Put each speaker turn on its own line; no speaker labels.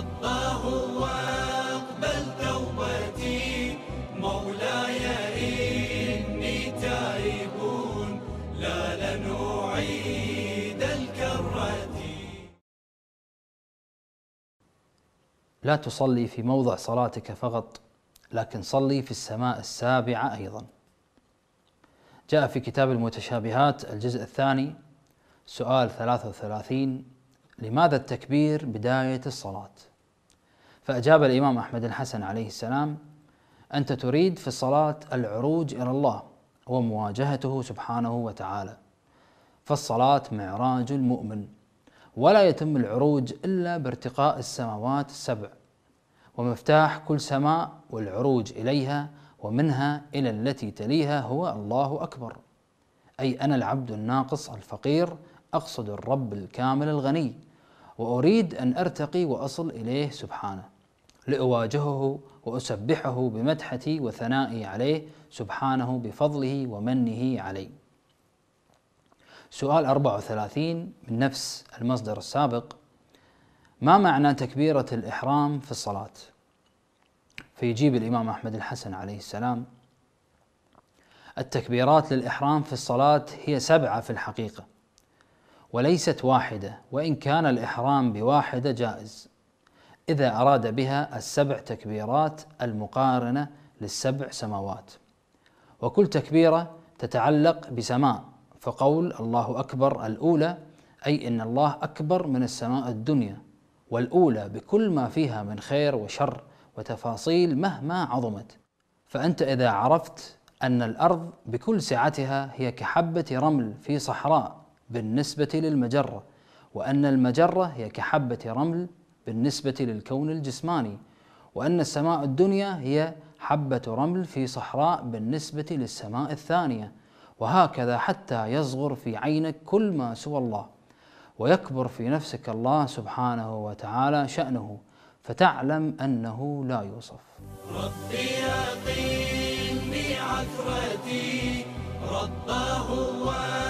الله واقبل توبتي مولاي إني تائب لا الكرة
لا تصلي في موضع صلاتك فقط لكن صلي في السماء السابعة أيضا جاء في كتاب المتشابهات الجزء الثاني سؤال 33 لماذا التكبير بداية الصلاة؟ فأجاب الإمام أحمد الحسن عليه السلام أنت تريد في الصلاة العروج إلى الله ومواجهته سبحانه وتعالى فالصلاة معراج المؤمن ولا يتم العروج إلا بارتقاء السماوات السبع ومفتاح كل سماء والعروج إليها ومنها إلى التي تليها هو الله أكبر أي أنا العبد الناقص الفقير أقصد الرب الكامل الغني وأريد أن أرتقي وأصل إليه سبحانه لأواجهه وأسبحه بمدحتي وثنائي عليه سبحانه بفضله ومنه علي سؤال 34 من نفس المصدر السابق ما معنى تكبيرة الإحرام في الصلاة؟ فيجيب الإمام أحمد الحسن عليه السلام التكبيرات للإحرام في الصلاة هي سبعة في الحقيقة وليست واحدة وإن كان الإحرام بواحدة جائز إذا أراد بها السبع تكبيرات المقارنة للسبع سماوات وكل تكبيرة تتعلق بسماء فقول الله أكبر الأولى أي إن الله أكبر من السماء الدنيا والأولى بكل ما فيها من خير وشر وتفاصيل مهما عظمت فأنت إذا عرفت أن الأرض بكل سعتها هي كحبة رمل في صحراء بالنسبة للمجرة وأن المجرة هي كحبة رمل بالنسبة للكون الجسماني وأن السماء الدنيا هي حبة رمل في صحراء بالنسبة للسماء الثانية وهكذا حتى يصغر في عينك كل ما سوى الله ويكبر في نفسك الله سبحانه وتعالى شأنه فتعلم أنه لا يوصف
ربي يقيني عثرتي رباه